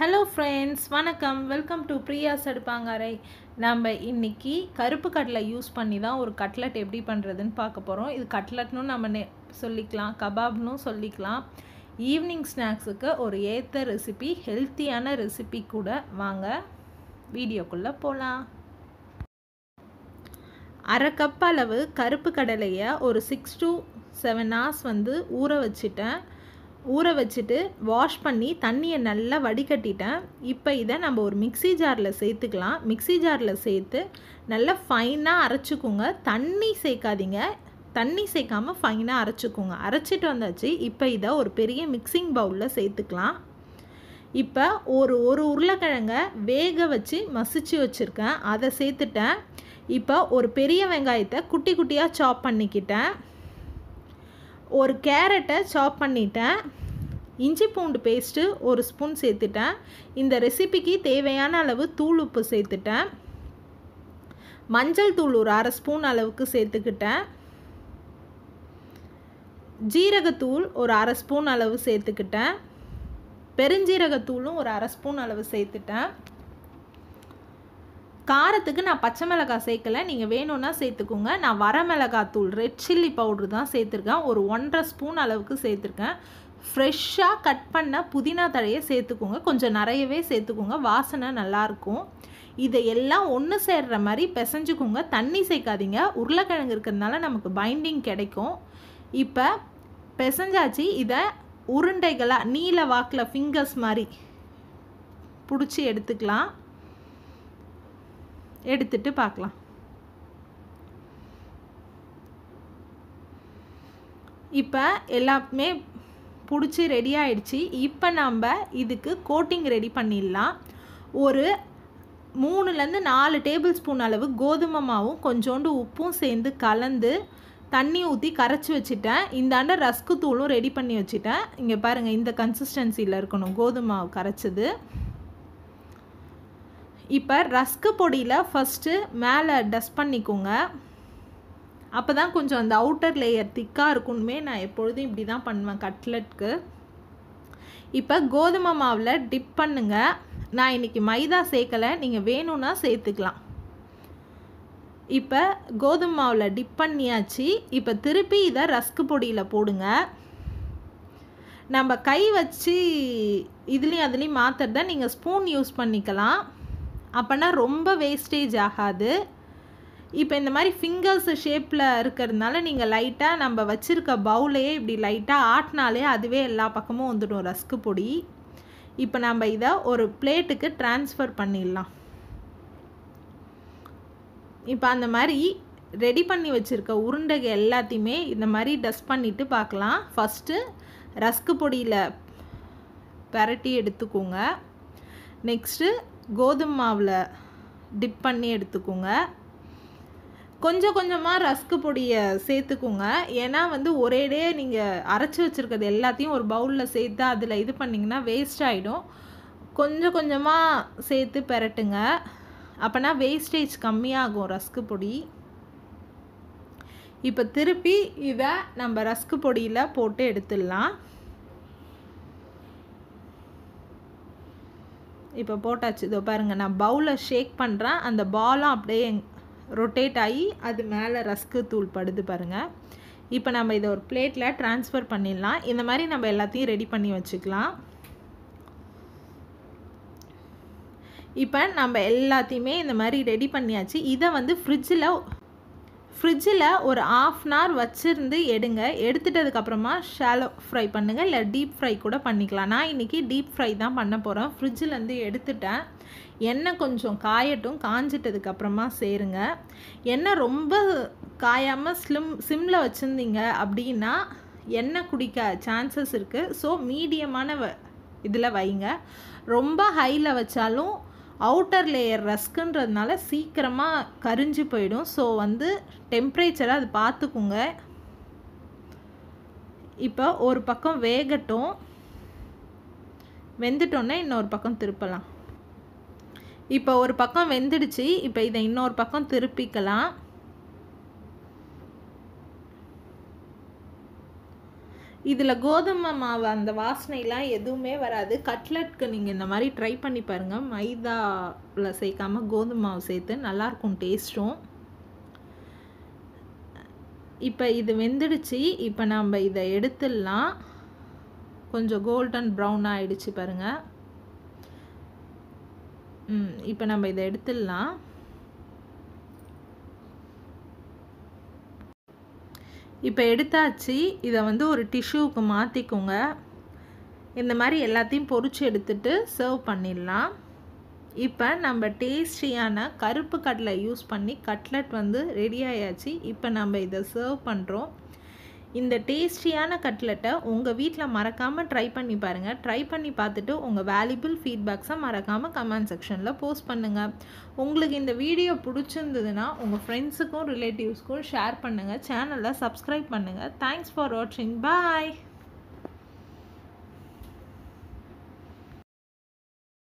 hello friends வணக்கம் welcome to Priya's அடுப்பாங்கரை நம்ம இன்றைக்கி கருப்பு கட்லை யூஸ் பண்ணி தான் ஒரு கட்லட் எப்படி பண்ணுறதுன்னு பார்க்க போகிறோம் இது கட்லட்னு நம்ம நெ சொல்லிக்கலாம் கபாப்னு சொல்லிக்கலாம் ஈவினிங் ஸ்நாக்ஸுக்கு ஒரு ஏற்ற ரெசிபி ஹெல்த்தியான ரெசிபி கூட வாங்க வீடியோக்குள்ளே போகலாம் அரை கப் அளவு கருப்பு கடலையை ஒரு சிக்ஸ் டு செவன் ஹார்ஸ் வந்து ஊற வச்சுட்டேன் ஊற வச்சுட்டு வாஷ் பண்ணி தண்ணியை நல்லா வடிகட்டிட்டேன் இப்போ இதை நம்ம ஒரு மிக்சி ஜாரில் சேர்த்துக்கலாம் மிக்சி ஜாரில் சேர்த்து நல்லா ஃபைனாக அரைச்சிக்கோங்க தண்ணி சேர்க்காதீங்க தண்ணி சேர்க்காமல் ஃபைனாக அரைச்சிக்கோங்க அரைச்சிட்டு வந்தாச்சு இப்போ இதை ஒரு பெரிய மிக்சிங் பவுலில் சேர்த்துக்கலாம் இப்போ ஒரு ஒரு உருளைக்கிழங்க வேக வச்சு மசிச்சு வச்சுருக்கேன் அதை சேர்த்துட்டேன் இப்போ ஒரு பெரிய வெங்காயத்தை குட்டி குட்டியாக சாப் பண்ணிக்கிட்டேன் ஒரு கேரட்டை சாப் பண்ணிட்டேன் இஞ்சி பூண்டு பேஸ்ட்டு ஒரு ஸ்பூன் சேர்த்துட்டேன் இந்த ரெசிபிக்கு தேவையான அளவு தூள் உப்பு சேர்த்துட்டேன் மஞ்சள் தூள் ஒரு அரை ஸ்பூன் அளவுக்கு சேர்த்துக்கிட்டேன் ஜீரகத்தூள் ஒரு அரை ஸ்பூன் அளவு சேர்த்துக்கிட்டேன் பெருஞ்சீரகத்தூளும் ஒரு அரை ஸ்பூன் அளவு சேர்த்துட்டேன் காரத்துக்கு நான் பச்சை மிளகாய் சேர்க்கலை நீங்கள் வேணும்னா சேர்த்துக்கோங்க நான் வர தூள் ரெட் சில்லி பவுட்ரு தான் சேர்த்துருக்கேன் ஒரு ஒன்றரை ஸ்பூன் அளவுக்கு சேர்த்துருக்கேன் ஃப்ரெஷ்ஷாக கட் பண்ண புதினா தழையை சேர்த்துக்கோங்க கொஞ்சம் நிறையவே சேர்த்துக்கோங்க வாசனை நல்லாயிருக்கும் இதை எல்லாம் ஒன்று சேர்ற மாதிரி பிசைஞ்சுக்கோங்க தண்ணி சேர்க்காதீங்க உருளைக்கிழங்கு இருக்கிறதுனால நமக்கு பைண்டிங் கிடைக்கும் இப்போ பிசைஞ்சாச்சு இதை உருண்டைகளாக நீல வாக்கில் ஃபிங்கர்ஸ் மாதிரி பிடிச்சி எடுத்துக்கலாம் எடுத்துட்டு பார்க்கலாம் இப்போ எல்லாமே பிடிச்சி ரெடி ஆயிடுச்சு இப்போ நம்ம இதுக்கு கோட்டிங் ரெடி பண்ணிடலாம் ஒரு மூணுலேருந்து நாலு டேபிள் ஸ்பூன் அளவு கோதுமை மாவும் கொஞ்சோண்டு உப்பும் சேர்ந்து கலந்து தண்ணி ஊற்றி கரைச்சி வச்சுட்டேன் இந்தாண்ட ரஸ்க்கு தூளும் ரெடி பண்ணி வச்சுட்டேன் இங்கே பாருங்கள் இந்த கன்சிஸ்டன்சியில் இருக்கணும் கோதுமை மாவு கரைச்சது இப்போ ரஸ்க்கு பொடியில் ஃபஸ்ட்டு மேலே டஸ்ட் பண்ணிக்கோங்க அப்போ தான் கொஞ்சம் அந்த அவுட்டர் லேயர் திக்காக இருக்குமே நான் எப்பொழுதும் இப்படி தான் பண்ணுவேன் கட்லெட்க்கு இப்போ கோதுமை மாவில் டிப் பண்ணுங்கள் நான் இன்றைக்கி மைதா சேர்க்கலை நீங்கள் வேணும்னா சேர்த்துக்கலாம் இப்போ கோதுமை மாவில் டிப் பண்ணியாச்சு இப்போ திருப்பி இதை ரஸ்க்கு பொடியில் போடுங்க நம்ம கை வச்சு இதுலேயும் அதுலேயும் மாற்றுறத நீங்கள் ஸ்பூன் யூஸ் பண்ணிக்கலாம் அப்போனா ரொம்ப வேஸ்டேஜ் ஆகாது இப்போ இந்த மாதிரி ஃபிங்கர்ஸ் ஷேப்பில் இருக்கிறதுனால நீங்கள் லைட்டாக நம்ம வச்சுருக்க பவுலையே இப்படி லைட்டாக ஆட்டினாலே அதுவே எல்லா பக்கமும் வந்துடும் ரஸ்க்கு பொடி இப்போ நம்ம இதை ஒரு பிளேட்டுக்கு டிரான்ஸ்ஃபர் பண்ணிடலாம் இப்போ அந்த மாதிரி ரெடி பண்ணி வச்சுருக்க உருண்டைகள் எல்லாத்தையுமே இந்த மாதிரி டஸ்ட் பண்ணிவிட்டு பார்க்கலாம் ஃபஸ்ட்டு ரஸ்க்கு பொடியில் பரட்டி எடுத்துக்கோங்க நெக்ஸ்ட்டு கோதுமை மாவில் டிப் பண்ணி எடுத்துக்கோங்க கொஞ்சம் கொஞ்சமாக ரஸ்க்கு பொடியை சேர்த்துக்குங்க ஏன்னா வந்து ஒரேடே நீங்கள் அரைச்சி வச்சுருக்கிறது எல்லாத்தையும் ஒரு பவுலில் சேர்த்து அதில் இது பண்ணிங்கன்னா வேஸ்ட் ஆகிடும் கொஞ்சம் கொஞ்சமாக சேர்த்து பெரட்டுங்க அப்போனா வேஸ்டேஜ் கம்மியாகும் ரஸ்க்கு பொடி இப்போ திருப்பி இதை நம்ம ரஸ்க்கு பொடியில் போட்டு எடுத்துடலாம் இப்போ போட்டாச்சு இதோ பாருங்கள் நான் பவுலை ஷேக் பண்ணுறேன் அந்த பாலும் அப்படியே ரொட்டேட் ஆகி அது மேலே ரஸ்க்கு தூள் படுது பாருங்கள் இப்போ நம்ம இதை ஒரு பிளேட்டில் ட்ரான்ஸ்ஃபர் பண்ணிடலாம் இந்த மாதிரி நம்ம எல்லாத்தையும் ரெடி பண்ணி வச்சுக்கலாம் இப்போ நம்ம எல்லாத்தையுமே இந்த மாதிரி ரெடி பண்ணியாச்சு இதை வந்து ஃப்ரிட்ஜில் ஃப்ரிட்ஜில் ஒரு ஆஃப் அன் ஹவர் வச்சுருந்து எடுங்க எடுத்துட்டதுக்கப்புறமா ஷாலோ ஃப்ரை பண்ணுங்கள் இல்லை டீப் ஃப்ரை கூட பண்ணிக்கலாம் நான் இன்றைக்கி டீப் ஃப்ரை தான் பண்ண போகிறேன் ஃப்ரிட்ஜிலேருந்து எடுத்துட்டேன் எண்ணெய் கொஞ்சம் காயட்டும் காஞ்சிட்டதுக்கப்புறமா சேருங்க எண்ணெய் ரொம்ப காயாமல் ஸ்லிம் சிம்மில் வச்சுருந்தீங்க அப்படின்னா எண்ணெய் குடிக்க சான்சஸ் இருக்குது ஸோ மீடியமான வ இதில் வைங்க ரொம்ப ஹையில் வச்சாலும் அவுட்டர் லேயர் ரஸ்க்குன்றதுனால சீக்கிரமாக கரிஞ்சு போயிடும் ஸோ வந்து டெம்ப்ரேச்சரை அது பார்த்துக்குங்க இப்போ ஒரு பக்கம் வேகட்டும் வெந்துட்டோன்னே இன்னொரு பக்கம் திருப்பலாம் இப்போ ஒரு பக்கம் வெந்துடுச்சு இப்போ இதை இன்னொரு பக்கம் திருப்பிக்கலாம் இதில் கோதுமை மாவு அந்த வாசனைலாம் எதுவுமே வராது கட்லட்க்கு நீங்கள் இந்த மாதிரி ட்ரை பண்ணி பாருங்கள் மைதாவில் சேர்க்காம கோதுமை மாவு சேர்த்து நல்லாயிருக்கும் டேஸ்ட்டும் இப்போ இது வெந்துடுச்சு இப்போ நம்ம இதை எடுத்துடலாம் கொஞ்சம் கோல்டன் ப்ரௌன் ஆகிடுச்சு பாருங்கள் இப்போ நம்ம இதை எடுத்துடலாம் இப்போ எடுத்தாச்சு இதை வந்து ஒரு டிஷ்யூவுக்கு மாற்றிக்கோங்க இந்த மாதிரி எல்லாத்தையும் பொறிச்சு எடுத்துட்டு சர்வ் பண்ணிடலாம் இப்போ நம்ம டேஸ்டியான கருப்பு கடலை யூஸ் பண்ணி கட்லட் வந்து ரெடி ஆயாச்சு இப்போ நம்ம இதை சர்வ் பண்ணுறோம் இந்த டேஸ்டியான கட்லெட்டை உங்கள் வீட்டில் மறக்காமல் ட்ரை பண்ணி பாருங்கள் ட்ரை பண்ணி பார்த்துட்டு உங்கள் வேல்யூபிள் ஃபீட்பேக்ஸை மறக்காமல் கமெண்ட் செக்ஷனில் போஸ்ட் பண்ணுங்கள் உங்களுக்கு இந்த வீடியோ பிடிச்சிருந்ததுன்னா உங்கள் ஃப்ரெண்ட்ஸுக்கும் ரிலேட்டிவ்ஸ்க்கும் ஷேர் பண்ணுங்கள் சேனலை சப்ஸ்கிரைப் பண்ணுங்கள் தேங்க்ஸ் ஃபார் வாட்சிங் பாய்